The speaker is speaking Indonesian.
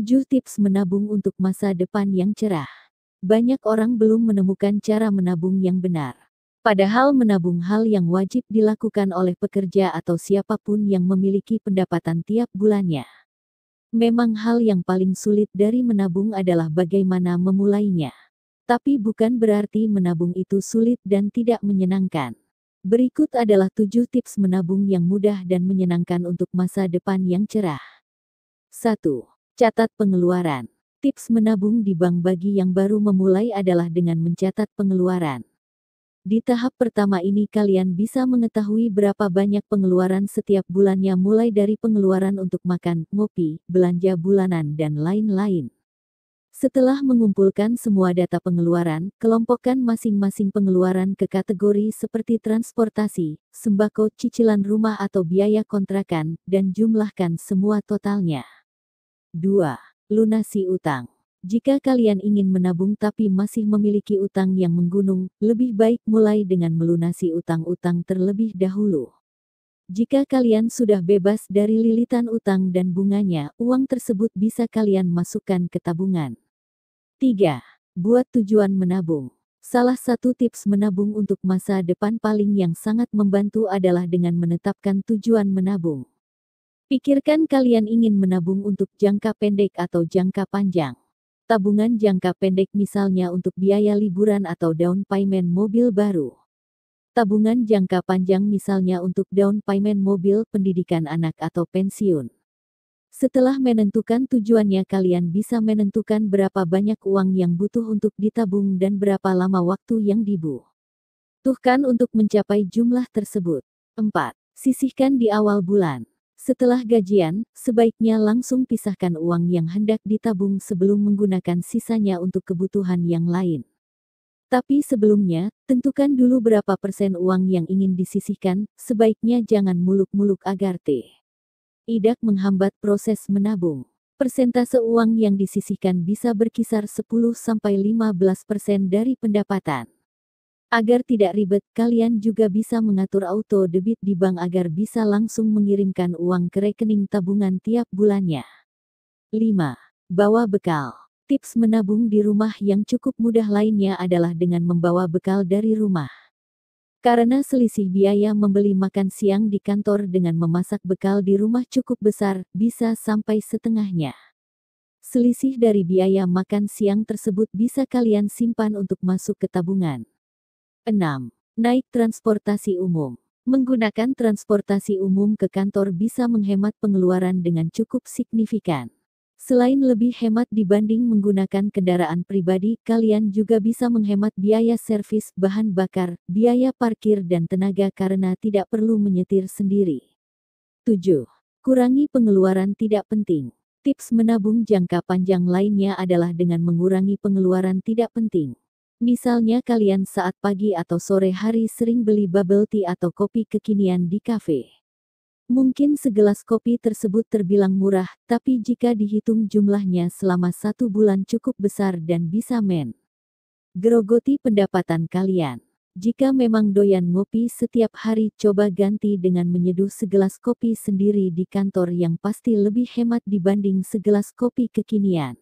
7 tips menabung untuk masa depan yang cerah. Banyak orang belum menemukan cara menabung yang benar. Padahal menabung hal yang wajib dilakukan oleh pekerja atau siapapun yang memiliki pendapatan tiap bulannya. Memang hal yang paling sulit dari menabung adalah bagaimana memulainya. Tapi bukan berarti menabung itu sulit dan tidak menyenangkan. Berikut adalah 7 tips menabung yang mudah dan menyenangkan untuk masa depan yang cerah. 1. Catat pengeluaran. Tips menabung di bank bagi yang baru memulai adalah dengan mencatat pengeluaran. Di tahap pertama ini kalian bisa mengetahui berapa banyak pengeluaran setiap bulannya mulai dari pengeluaran untuk makan, ngopi, belanja bulanan dan lain-lain. Setelah mengumpulkan semua data pengeluaran, kelompokkan masing-masing pengeluaran ke kategori seperti transportasi, sembako, cicilan rumah atau biaya kontrakan, dan jumlahkan semua totalnya. 2. Lunasi utang. Jika kalian ingin menabung tapi masih memiliki utang yang menggunung, lebih baik mulai dengan melunasi utang-utang terlebih dahulu. Jika kalian sudah bebas dari lilitan utang dan bunganya, uang tersebut bisa kalian masukkan ke tabungan. 3. Buat tujuan menabung. Salah satu tips menabung untuk masa depan paling yang sangat membantu adalah dengan menetapkan tujuan menabung. Pikirkan kalian ingin menabung untuk jangka pendek atau jangka panjang. Tabungan jangka pendek misalnya untuk biaya liburan atau down payment mobil baru. Tabungan jangka panjang misalnya untuk down payment mobil, pendidikan anak atau pensiun. Setelah menentukan tujuannya kalian bisa menentukan berapa banyak uang yang butuh untuk ditabung dan berapa lama waktu yang dibutuhkan untuk mencapai jumlah tersebut. 4. Sisihkan di awal bulan. Setelah gajian, sebaiknya langsung pisahkan uang yang hendak ditabung sebelum menggunakan sisanya untuk kebutuhan yang lain. Tapi sebelumnya, tentukan dulu berapa persen uang yang ingin disisihkan, sebaiknya jangan muluk-muluk agar Tidak menghambat proses menabung. Persentase uang yang disisihkan bisa berkisar 10-15% dari pendapatan. Agar tidak ribet, kalian juga bisa mengatur auto debit di bank agar bisa langsung mengirimkan uang ke rekening tabungan tiap bulannya. 5. Bawa bekal. Tips menabung di rumah yang cukup mudah lainnya adalah dengan membawa bekal dari rumah. Karena selisih biaya membeli makan siang di kantor dengan memasak bekal di rumah cukup besar, bisa sampai setengahnya. Selisih dari biaya makan siang tersebut bisa kalian simpan untuk masuk ke tabungan. 6. Naik transportasi umum. Menggunakan transportasi umum ke kantor bisa menghemat pengeluaran dengan cukup signifikan. Selain lebih hemat dibanding menggunakan kendaraan pribadi, kalian juga bisa menghemat biaya servis bahan bakar, biaya parkir dan tenaga karena tidak perlu menyetir sendiri. 7. Kurangi pengeluaran tidak penting. Tips menabung jangka panjang lainnya adalah dengan mengurangi pengeluaran tidak penting. Misalnya kalian saat pagi atau sore hari sering beli bubble tea atau kopi kekinian di kafe. Mungkin segelas kopi tersebut terbilang murah, tapi jika dihitung jumlahnya selama satu bulan cukup besar dan bisa men. Gerogoti pendapatan kalian. Jika memang doyan ngopi setiap hari coba ganti dengan menyeduh segelas kopi sendiri di kantor yang pasti lebih hemat dibanding segelas kopi kekinian.